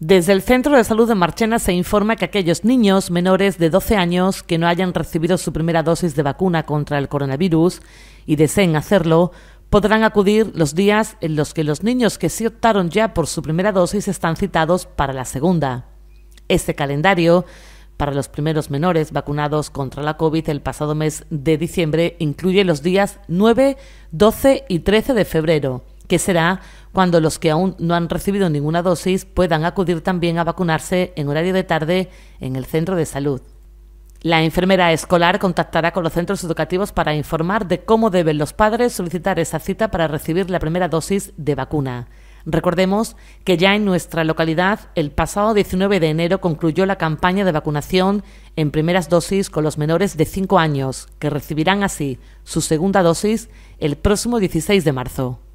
Desde el Centro de Salud de Marchena se informa que aquellos niños menores de 12 años que no hayan recibido su primera dosis de vacuna contra el coronavirus y deseen hacerlo, podrán acudir los días en los que los niños que sí optaron ya por su primera dosis están citados para la segunda. Este calendario para los primeros menores vacunados contra la COVID el pasado mes de diciembre incluye los días 9, 12 y 13 de febrero que será cuando los que aún no han recibido ninguna dosis puedan acudir también a vacunarse en horario de tarde en el centro de salud. La enfermera escolar contactará con los centros educativos para informar de cómo deben los padres solicitar esa cita para recibir la primera dosis de vacuna. Recordemos que ya en nuestra localidad el pasado 19 de enero concluyó la campaña de vacunación en primeras dosis con los menores de 5 años, que recibirán así su segunda dosis el próximo 16 de marzo.